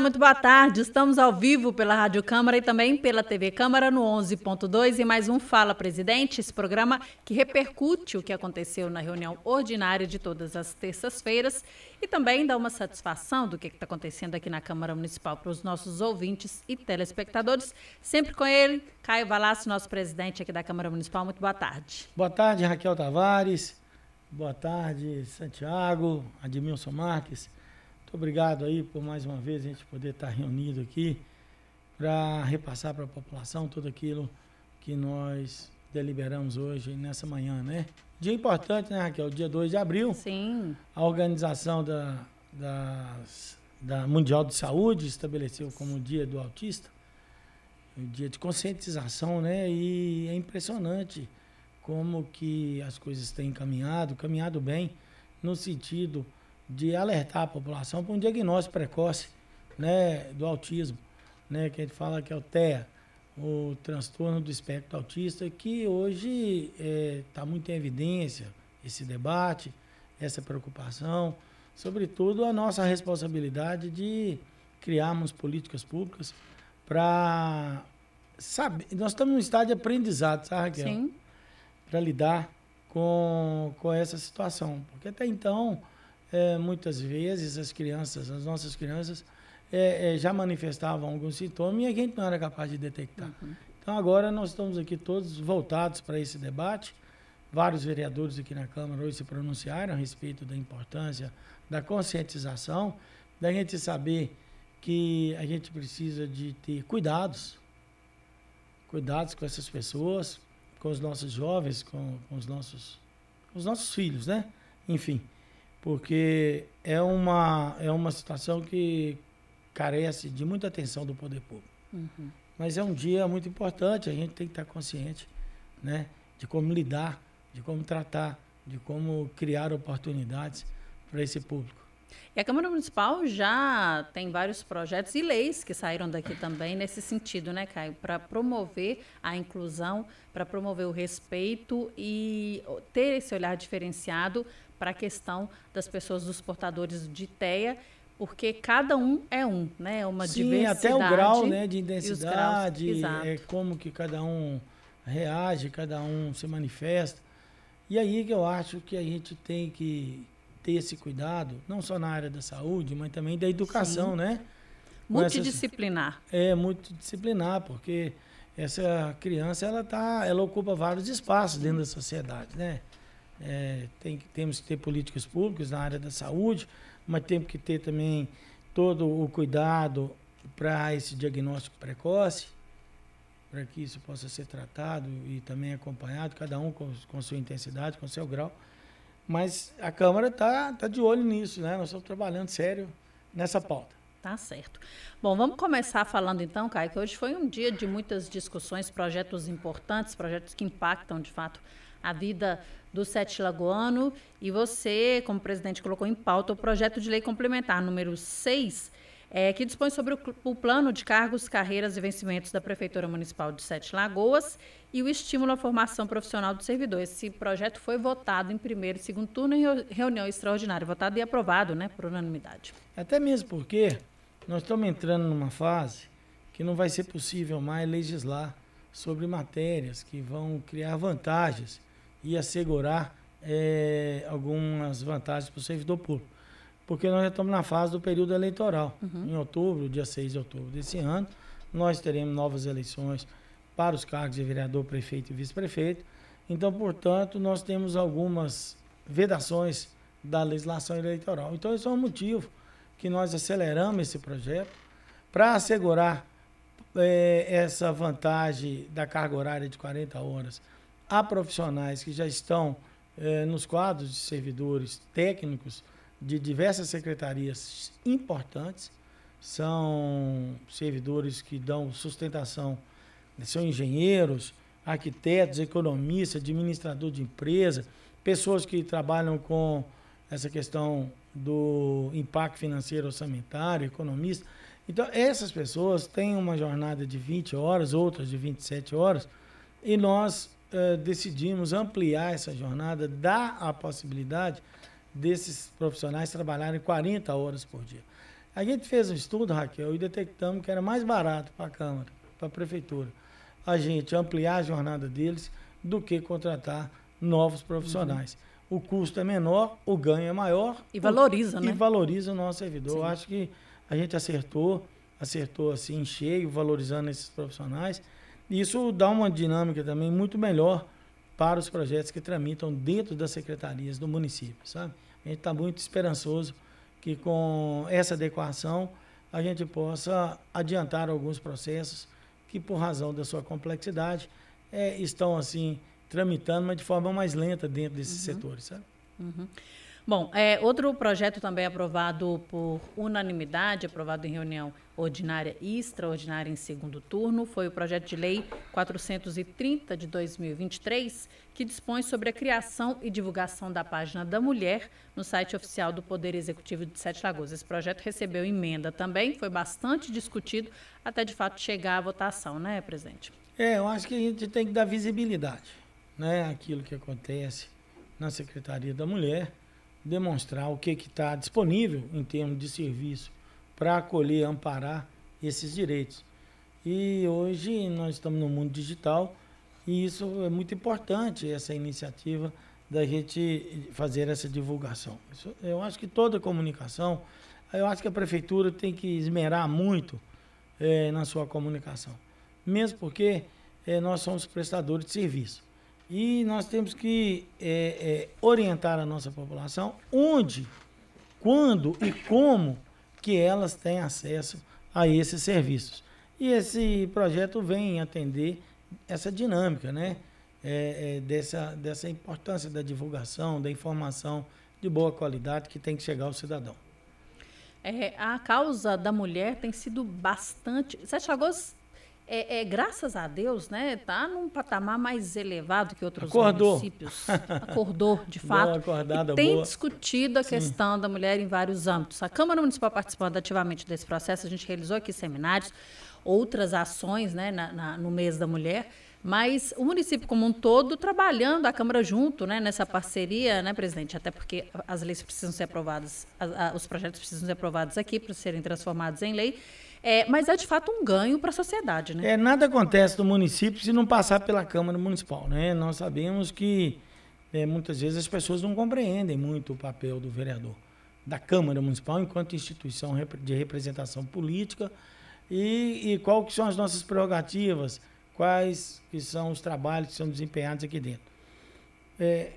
muito boa tarde. Estamos ao vivo pela Rádio Câmara e também pela TV Câmara no 11.2 e mais um Fala Presidente, esse programa que repercute o que aconteceu na reunião ordinária de todas as terças-feiras e também dá uma satisfação do que está acontecendo aqui na Câmara Municipal para os nossos ouvintes e telespectadores. Sempre com ele, Caio Balassi, nosso presidente aqui da Câmara Municipal. Muito boa tarde. Boa tarde, Raquel Tavares. Boa tarde, Santiago, Admilson Marques muito obrigado aí por mais uma vez a gente poder estar reunido aqui para repassar para a população tudo aquilo que nós deliberamos hoje, nessa manhã, né? Dia importante, né, Raquel? Dia 2 de abril. Sim. A organização da, da Mundial de Saúde estabeleceu como o Dia do Autista, o dia de conscientização, né? E é impressionante como que as coisas têm caminhado, caminhado bem, no sentido de alertar a população para um diagnóstico precoce né, do autismo, né, que a gente fala que é o TEA, o transtorno do espectro autista, que hoje está é, tá muito em evidência esse debate, essa preocupação, sobretudo a nossa responsabilidade de criarmos políticas públicas para saber. Nós estamos num estado de aprendizado, sabe, Raquel? Sim. Para lidar com, com essa situação. Porque até então é, muitas vezes as crianças, as nossas crianças, é, é, já manifestavam algum sintoma e a gente não era capaz de detectar. Uhum. Então agora nós estamos aqui todos voltados para esse debate. Vários vereadores aqui na Câmara hoje se pronunciaram a respeito da importância da conscientização, da gente saber que a gente precisa de ter cuidados, cuidados com essas pessoas, com os nossos jovens, com, com os nossos, com os nossos filhos, né? Enfim porque é uma, é uma situação que carece de muita atenção do poder público. Uhum. Mas é um dia muito importante, a gente tem que estar consciente né, de como lidar, de como tratar, de como criar oportunidades para esse público. E a Câmara Municipal já tem vários projetos e leis que saíram daqui também nesse sentido, né, Caio? Para promover a inclusão, para promover o respeito e ter esse olhar diferenciado para a questão das pessoas, dos portadores de TEA, porque cada um é um, né? É uma Sim, diversidade. até o grau né, de intensidade, é como que cada um reage, cada um se manifesta. E aí que eu acho que a gente tem que ter esse cuidado, não só na área da saúde, mas também da educação, Sim. né? Multidisciplinar. Essas, é, multidisciplinar, porque essa criança ela tá, ela ocupa vários espaços dentro da sociedade, né? É, tem, temos que ter políticas públicas na área da saúde, mas temos que ter também todo o cuidado para esse diagnóstico precoce, para que isso possa ser tratado e também acompanhado, cada um com, com sua intensidade, com seu grau. Mas a Câmara está tá de olho nisso, né? Nós estamos trabalhando sério nessa pauta. Tá certo. Bom, vamos começar falando então, Caio, que hoje foi um dia de muitas discussões, projetos importantes, projetos que impactam de fato a vida do Sete Lagoano. E você, como presidente, colocou em pauta o projeto de lei complementar número 6, é, que dispõe sobre o, o, plano de cargos, carreiras e vencimentos da Prefeitura Municipal de Sete Lagoas e o estímulo à formação profissional do servidor. Esse projeto foi votado em primeiro e segundo turno em reunião extraordinária, votado e aprovado né, por unanimidade. É até mesmo porque nós estamos entrando numa fase que não vai ser possível mais legislar sobre matérias que vão criar vantagens e assegurar é, algumas vantagens para o servidor público. Porque nós já estamos na fase do período eleitoral. Uhum. Em outubro, dia 6 de outubro desse ano, nós teremos novas eleições para os cargos de vereador, prefeito e vice-prefeito. Então, portanto, nós temos algumas vedações da legislação eleitoral. Então, isso é um motivo que nós aceleramos esse projeto para assegurar é, essa vantagem da carga horária de 40 horas Há profissionais que já estão eh, nos quadros de servidores técnicos de diversas secretarias importantes, são servidores que dão sustentação, são engenheiros, arquitetos, economistas, administrador de empresa, pessoas que trabalham com essa questão do impacto financeiro orçamentário, economista. Então, essas pessoas têm uma jornada de 20 horas, outras de 27 horas, e nós eh, decidimos ampliar essa jornada, dar a possibilidade desses profissionais trabalharem 40 horas por dia. A gente fez um estudo, Raquel, e detectamos que era mais barato para a Câmara, para a Prefeitura, a gente ampliar a jornada deles do que contratar novos profissionais. Uhum. O custo é menor, o ganho é maior. E valoriza, o, né? E valoriza o nosso servidor. Sim. Eu acho que a gente acertou, acertou assim em cheio, valorizando esses profissionais. Isso dá uma dinâmica também muito melhor para os projetos que tramitam dentro das secretarias do município, sabe? A gente está muito esperançoso que com essa adequação a gente possa adiantar alguns processos que, por razão da sua complexidade, é, estão assim tramitando, mas de forma mais lenta dentro desses uhum. setores, sabe? Uhum. Bom, é, outro projeto também aprovado por unanimidade, aprovado em reunião ordinária e extraordinária em segundo turno, foi o projeto de lei 430 de 2023, que dispõe sobre a criação e divulgação da página da mulher no site oficial do Poder Executivo de Sete Lagoas. Esse projeto recebeu emenda também, foi bastante discutido até de fato chegar à votação, né, presidente? É, eu acho que a gente tem que dar visibilidade, né, aquilo que acontece na Secretaria da Mulher demonstrar o que está disponível em termos de serviço para acolher, amparar esses direitos. E hoje nós estamos no mundo digital e isso é muito importante, essa iniciativa da gente fazer essa divulgação. eu acho que toda comunicação, eu acho que a prefeitura tem que esmerar muito é, na sua comunicação, mesmo porque é, nós somos prestadores de serviço. E nós temos que é, é, orientar a nossa população onde, quando e como que elas têm acesso a esses serviços. E esse projeto vem atender essa dinâmica, né? É, é dessa, dessa importância da divulgação, da informação de boa qualidade que tem que chegar ao cidadão. É, a causa da mulher tem sido bastante. Sete Lagoas é, é, graças a Deus, né, está num patamar mais elevado que outros Acordou. municípios. Acordou, de fato. Boa tem boa. discutido a Sim. questão da mulher em vários âmbitos. A Câmara Municipal participando ativamente desse processo, a gente realizou aqui seminários, outras ações né, na, na, no mês da mulher. Mas o município como um todo trabalhando, a Câmara junto, né, nessa parceria, né, presidente? Até porque as leis precisam ser aprovadas, a, a, os projetos precisam ser aprovados aqui para serem transformados em lei. É, mas é de fato um ganho para a sociedade, né? É, nada acontece no município se não passar pela Câmara Municipal, né? Nós sabemos que é, muitas vezes as pessoas não compreendem muito o papel do vereador, da Câmara Municipal enquanto instituição de representação política e, e qual que são as nossas prerrogativas, quais que são os trabalhos que são desempenhados aqui dentro. É,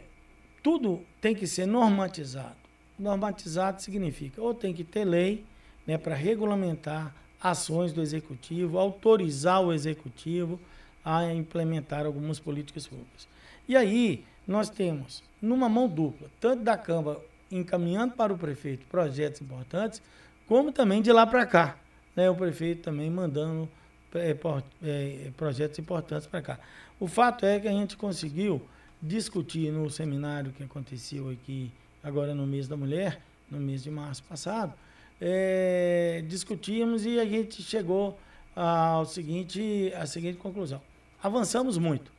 tudo tem que ser normatizado. Normatizado significa ou tem que ter lei né, para regulamentar ações do executivo, autorizar o executivo a implementar algumas políticas públicas. E aí nós temos, numa mão dupla, tanto da Câmara encaminhando para o prefeito projetos importantes, como também de lá para cá, né, o prefeito também mandando eh, eh, projetos importantes para cá. O fato é que a gente conseguiu discutir no seminário que aconteceu aqui agora no mês da mulher, no mês de março passado, é, discutimos e a gente chegou ao seguinte, à seguinte conclusão. Avançamos muito,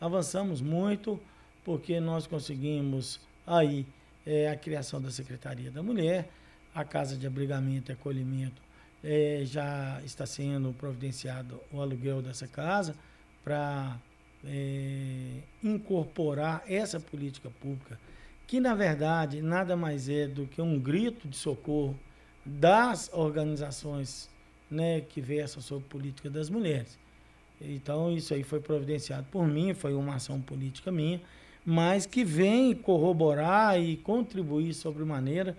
avançamos muito, porque nós conseguimos aí é, a criação da Secretaria da Mulher, a Casa de Abrigamento e Acolhimento é, já está sendo providenciado o aluguel dessa casa para é, incorporar essa política pública, que na verdade nada mais é do que um grito de socorro das organizações né, que versam sobre política das mulheres. Então, isso aí foi providenciado por mim, foi uma ação política minha, mas que vem corroborar e contribuir sobremaneira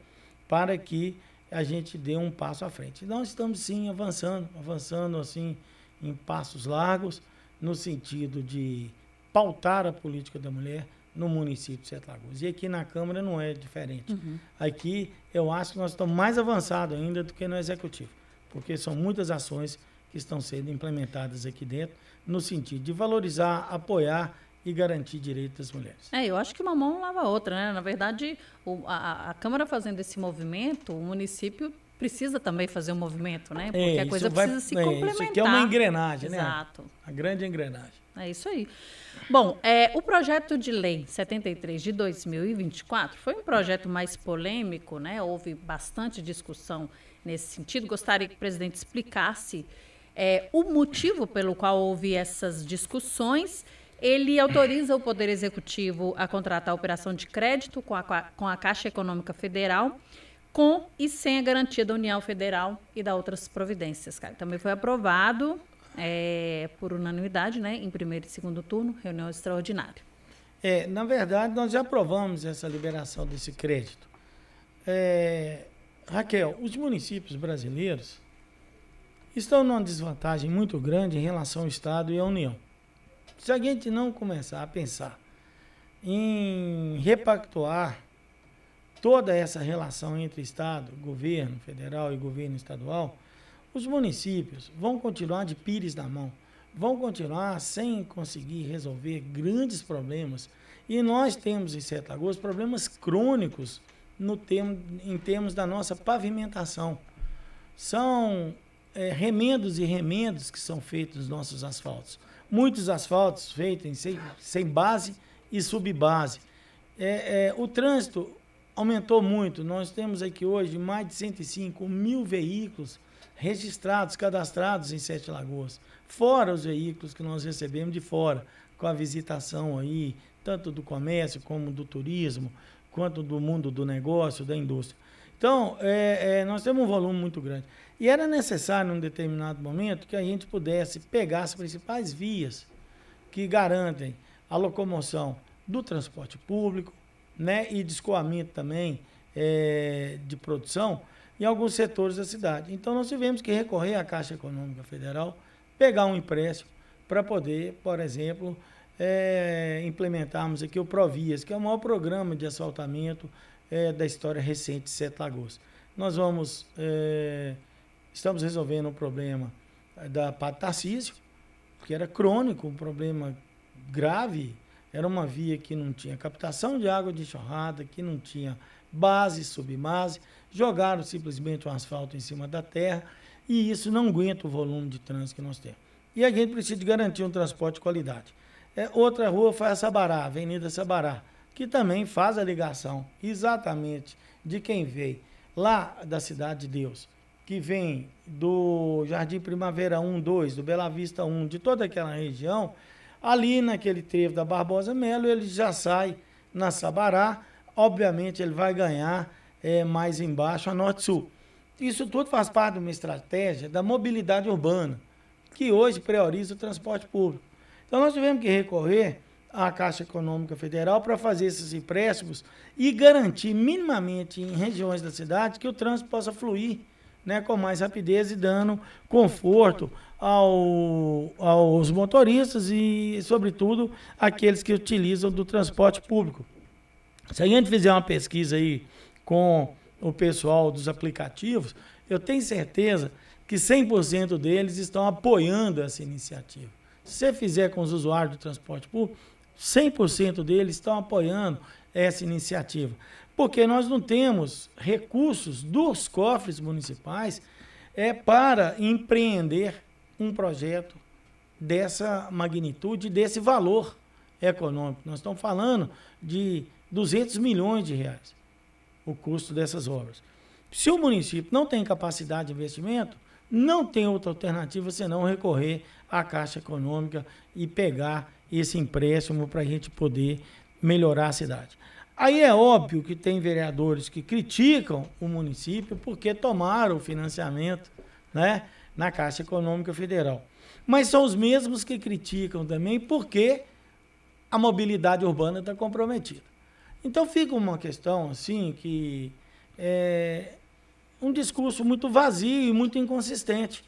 para que a gente dê um passo à frente. Nós estamos, sim, avançando, avançando, assim, em passos largos, no sentido de pautar a política da mulher, no município de Sete Lagoas. E aqui na Câmara não é diferente. Uhum. Aqui eu acho que nós estamos mais avançados ainda do que no Executivo, porque são muitas ações que estão sendo implementadas aqui dentro, no sentido de valorizar, apoiar e garantir direitos das mulheres. É, eu acho que uma mão lava a outra, né? Na verdade, o, a, a, Câmara fazendo esse movimento, o município precisa também fazer um movimento, né? Porque é, a coisa vai, precisa se é, complementar. Isso aqui é uma engrenagem, Exato. né? Exato. A grande engrenagem. É isso aí. Bom, é, o projeto de lei 73 de 2024 foi um projeto mais polêmico, né? Houve bastante discussão nesse sentido. Gostaria que o presidente explicasse é, o motivo pelo qual houve essas discussões. Ele autoriza o Poder Executivo a contratar a operação de crédito com a, com a Caixa Econômica Federal, com e sem a garantia da União Federal e da outras providências. Cara, também foi aprovado é, por unanimidade, né, em primeiro e segundo turno, reunião extraordinária. É, na verdade, nós já aprovamos essa liberação desse crédito. É, Raquel, os municípios brasileiros estão numa desvantagem muito grande em relação ao Estado e à União. Se a gente não começar a pensar em repactuar toda essa relação entre Estado, governo federal e governo estadual, os municípios vão continuar de pires na mão, vão continuar sem conseguir resolver grandes problemas. E nós temos em Sete Lagoas problemas crônicos no termo, em termos da nossa pavimentação. São é, remendos e remendos que são feitos nos nossos asfaltos. Muitos asfaltos feitos sem, sem base e subbase. É, é, o trânsito aumentou muito. Nós temos aqui hoje mais de 105 mil veículos registrados, cadastrados em Sete Lagoas, fora os veículos que nós recebemos de fora, com a visitação aí, tanto do comércio como do turismo, quanto do mundo do negócio, da indústria. Então, é, é, nós temos um volume muito grande. E era necessário, num determinado momento, que a gente pudesse pegar as principais vias que garantem a locomoção do transporte público né, e de escoamento também é, de produção, em alguns setores da cidade. Então, nós tivemos que recorrer à Caixa Econômica Federal, pegar um empréstimo para poder, por exemplo, é, implementarmos aqui o Provias, que é o maior programa de asfaltamento é, da história recente de Sete Lagoas. Nós vamos, é, estamos resolvendo o problema da Pato que era crônico, um problema grave, era uma via que não tinha captação de água de enxurrada, que não tinha base, subbase, jogaram simplesmente o um asfalto em cima da terra e isso não aguenta o volume de trânsito que nós temos. E a gente precisa de garantir um transporte de qualidade. É, outra rua foi a Sabará, Avenida Sabará, que também faz a ligação exatamente de quem veio lá da Cidade de Deus, que vem do Jardim Primavera 1, 2, do Bela Vista 1, de toda aquela região, ali naquele trevo da Barbosa Melo, ele já sai na Sabará, obviamente ele vai ganhar é, mais embaixo, a norte-sul. Isso tudo faz parte de uma estratégia da mobilidade urbana, que hoje prioriza o transporte público. Então, nós tivemos que recorrer à Caixa Econômica Federal para fazer esses empréstimos e garantir minimamente em regiões da cidade que o trânsito possa fluir né, com mais rapidez e dando conforto ao, aos motoristas e, sobretudo, aqueles que utilizam do transporte público. Se a gente fizer uma pesquisa aí com o pessoal dos aplicativos, eu tenho certeza que 100% deles estão apoiando essa iniciativa. Se você fizer com os usuários do transporte público, 100% deles estão apoiando essa iniciativa. Porque nós não temos recursos dos cofres municipais é, para empreender um projeto dessa magnitude, desse valor econômico. Nós estamos falando de 200 milhões de reais o custo dessas obras. Se o município não tem capacidade de investimento, não tem outra alternativa senão recorrer à Caixa Econômica e pegar esse empréstimo para a gente poder melhorar a cidade. Aí é óbvio que tem vereadores que criticam o município porque tomaram o financiamento né, na Caixa Econômica Federal. Mas são os mesmos que criticam também porque a mobilidade urbana está comprometida. Então fica uma questão assim que é um discurso muito vazio e muito inconsistente.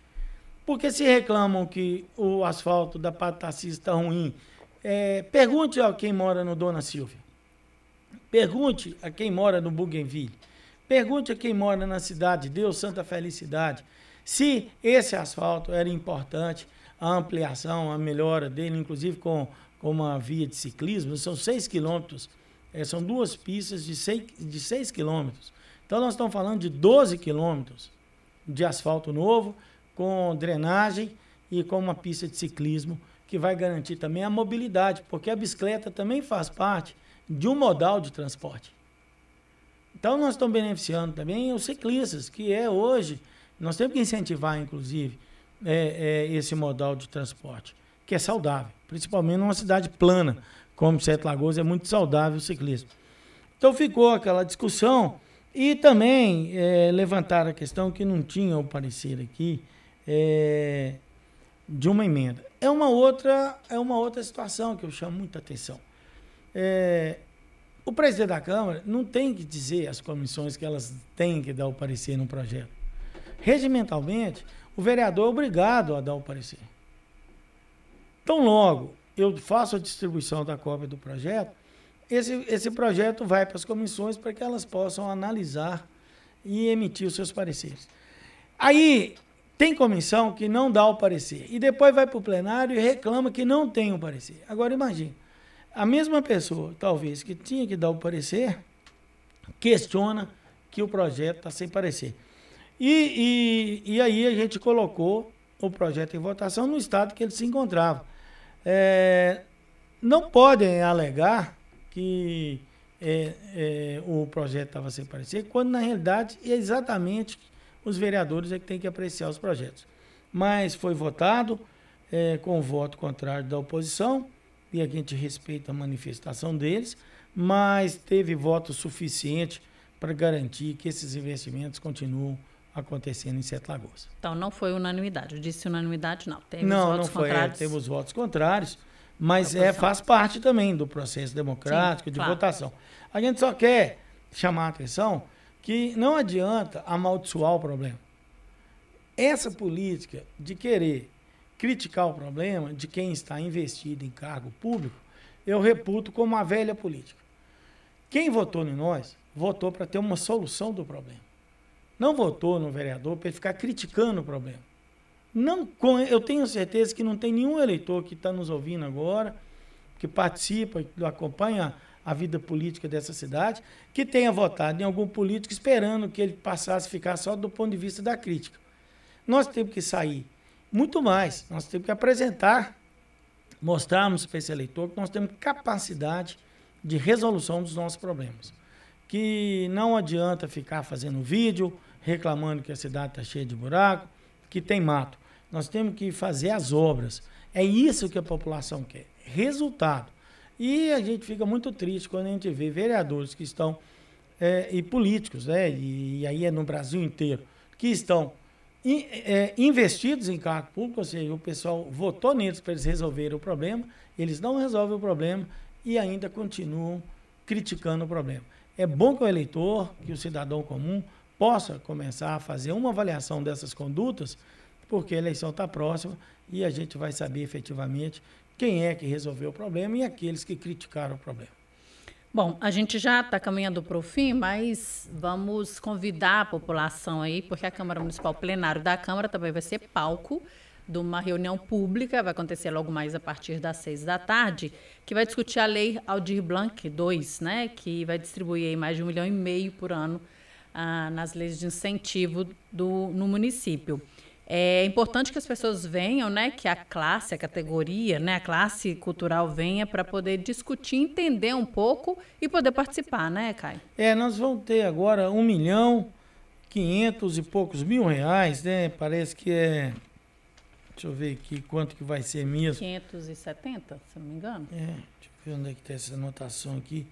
Porque se reclamam que o asfalto da Patacista está ruim, é, pergunte a quem mora no Dona Silvia. Pergunte a quem mora no Bougainville. Pergunte a quem mora na Cidade de Deus, Santa Felicidade, se esse asfalto era importante, a ampliação, a melhora dele, inclusive com, com uma via de ciclismo, são seis quilômetros é, são duas pistas de 6, de quilômetros. Então nós estamos falando de 12 quilômetros de asfalto novo, com drenagem e com uma pista de ciclismo que vai garantir também a mobilidade, porque a bicicleta também faz parte de um modal de transporte. Então nós estamos beneficiando também os ciclistas, que é hoje, nós temos que incentivar, inclusive, é, é, esse modal de transporte, que é saudável, principalmente numa cidade plana, como Sete Lagoas é muito saudável o ciclismo. Então ficou aquela discussão e também é, levantaram a questão que não tinha o parecer aqui é, de uma emenda. É uma outra é uma outra situação que eu chamo muita atenção. É, o presidente da Câmara não tem que dizer às comissões que elas têm que dar o parecer no projeto. Regimentalmente, o vereador é obrigado a dar o parecer. Então logo eu faço a distribuição da cópia do projeto, esse, esse projeto vai para as comissões para que elas possam analisar e emitir os seus pareceres. Aí tem comissão que não dá o parecer e depois vai para o plenário e reclama que não tem o parecer. Agora imagine, a mesma pessoa, talvez, que tinha que dar o parecer, questiona que o projeto está sem parecer. E, e, e aí a gente colocou o projeto em votação no estado que ele se encontrava é, não podem alegar que é, é, o projeto estava sem parecer, quando na realidade é exatamente os vereadores é que têm que apreciar os projetos. Mas foi votado é, com o voto contrário da oposição, e a gente respeita a manifestação deles, mas teve voto suficiente para garantir que esses investimentos continuam acontecendo em Sete Lagoas. Então não foi unanimidade. Eu disse unanimidade, não. não, não foi. É, contrários. É, temos votos contrários, mas é, faz parte também do processo democrático Sim, de claro. votação. A gente só quer chamar a atenção que não adianta amaldiçoar o problema. Essa política de querer criticar o problema de quem está investido em cargo público, eu reputo como a velha política. Quem votou em nós, votou para ter uma solução do problema não votou no vereador para ele ficar criticando o problema. Não, eu tenho certeza que não tem nenhum eleitor que está nos ouvindo agora, que participa, que acompanha a vida política dessa cidade, que tenha votado em algum político esperando que ele passasse a ficar só do ponto de vista da crítica. Nós temos que sair muito mais, nós temos que apresentar, mostrarmos para esse eleitor que nós temos capacidade de resolução dos nossos problemas. Que não adianta ficar fazendo vídeo, reclamando que a cidade está cheia de buraco, que tem mato. Nós temos que fazer as obras. É isso que a população quer. Resultado. E a gente fica muito triste quando a gente vê vereadores que estão, é, e políticos, né? E, e, aí é no Brasil inteiro, que estão in, é, investidos em cargo público, ou seja, o pessoal votou neles para eles resolverem o problema, eles não resolvem o problema e ainda continuam criticando o problema. É bom que o eleitor, que o cidadão comum, possa começar a fazer uma avaliação dessas condutas, porque a eleição está próxima e a gente vai saber efetivamente quem é que resolveu o problema e aqueles que criticaram o problema. Bom, a gente já está caminhando para o fim, mas vamos convidar a população aí, porque a Câmara Municipal, plenário da Câmara, também vai ser palco de uma reunião pública, vai acontecer logo mais a partir das seis da tarde, que vai discutir a Lei Aldir Blanc II, né, que vai distribuir mais de um milhão e meio por ano ah, nas leis de incentivo do, no município. É importante que as pessoas venham, né, que a classe, a categoria, né, a classe cultural venha para poder discutir, entender um pouco e poder participar, né, Caio? É, nós vamos ter agora um milhão quinhentos e poucos mil reais, né? Parece que é Deixa eu ver aqui quanto que vai ser mesmo. 570, se não me engano. É, deixa eu ver onde é que está essa anotação aqui.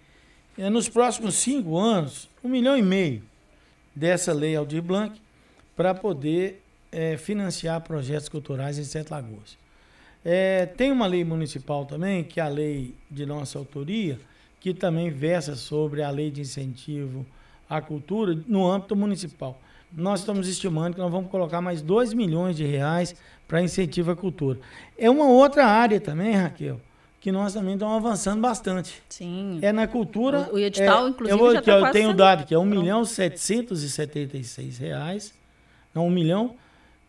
É, nos próximos cinco anos, um milhão e meio dessa lei Aldir Blanc para poder é, financiar projetos culturais em Sete Lagoas. É, tem uma lei municipal também, que é a lei de nossa autoria, que também versa sobre a lei de incentivo à cultura no âmbito municipal. Nós estamos estimando que nós vamos colocar mais 2 milhões de reais para incentivo à cultura. É uma outra área também, Raquel, que nós também estamos avançando bastante. Sim. É na cultura. O, o edital, é, inclusive, eu, vou, já tá eu tenho o dado que é 1 milhão 776 reais. Não, é um milhão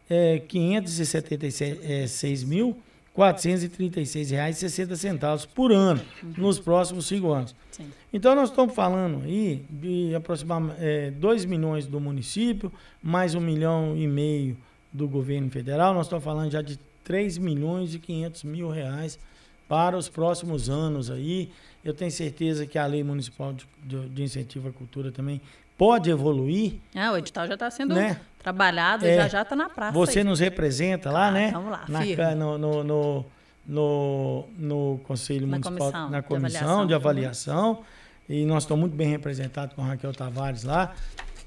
é, é mil. R$ 436,60 por ano uhum. nos próximos cinco anos. Sim. Então, nós estamos falando aí de aproximadamente é, 2 milhões do município, mais um milhão e meio do governo federal. Nós estamos falando já de 3 milhões e quinhentos mil reais para os próximos anos aí. Eu tenho certeza que a lei municipal de, de, de incentivo à cultura também pode evoluir. Ah, o edital já está sendo né? trabalhado, é, já já está na praça. Você aí. nos representa lá, ah, né? Vamos lá, na, No, no, no, no, no Conselho na Municipal, comissão, na Comissão de Avaliação. De avaliação e nós estamos muito bem representados com Raquel Tavares lá.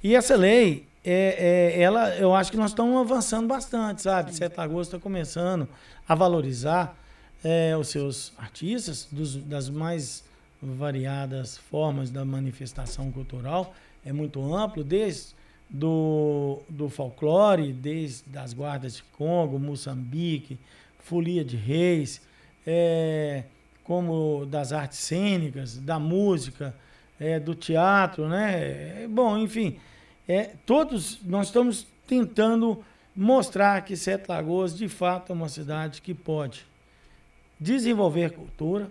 E essa lei, é, é, ela, eu acho que nós estamos avançando bastante, sabe? Sete agosto está começando a valorizar é, os seus artistas, dos, das mais variadas formas da manifestação cultural. É muito amplo, desde do, do folclore, desde as guardas de Congo, Moçambique, folia de reis, é, como das artes cênicas, da música, é, do teatro, né? É, bom, enfim, é, todos nós estamos tentando mostrar que Sete Lagoas de fato é uma cidade que pode desenvolver cultura,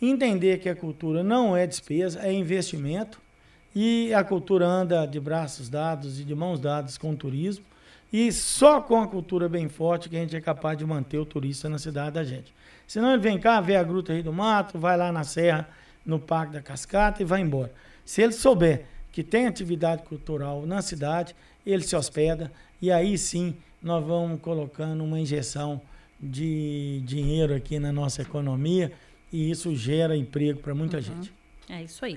entender que a cultura não é despesa, é investimento, e a cultura anda de braços dados e de mãos dadas com o turismo, e só com a cultura bem forte que a gente é capaz de manter o turista na cidade da gente. Senão ele vem cá, vê a Gruta Rio do Mato, vai lá na Serra, no Parque da Cascata e vai embora. Se ele souber que tem atividade cultural na cidade, ele se hospeda e aí sim nós vamos colocando uma injeção de dinheiro aqui na nossa economia e isso gera emprego para muita uhum. gente. É isso aí.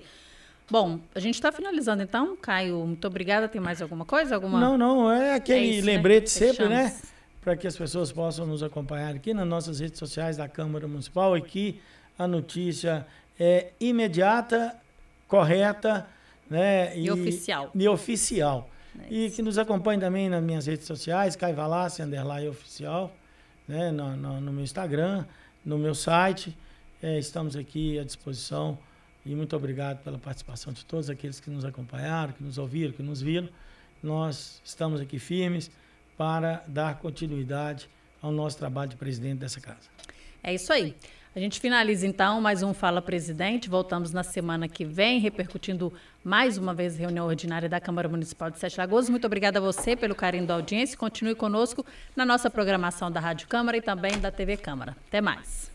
Bom, a gente está finalizando então, Caio. Muito obrigada. Tem mais alguma coisa? Alguma... Não, não. É, é aquele é isso, né? lembrete né? sempre, né? Para que as pessoas possam nos acompanhar aqui nas nossas redes sociais da Câmara Municipal. Aqui a notícia é imediata, correta né? e, e oficial. E oficial. É e que nos acompanhe também nas minhas redes sociais, Caio Valassi, underline oficial né, no, no, no meu Instagram, no meu site. É, estamos aqui à disposição e muito obrigado pela participação de todos aqueles que nos acompanharam, que nos ouviram, que nos viram. Nós estamos aqui firmes para dar continuidade ao nosso trabalho de presidente dessa casa. É isso aí. A gente finaliza então mais um Fala Presidente. Voltamos na semana que vem, repercutindo mais uma vez a reunião ordinária da Câmara Municipal de Sete Lagoas. Muito obrigada a você pelo carinho da audiência. Continue conosco na nossa programação da Rádio Câmara e também da TV Câmara. Até mais.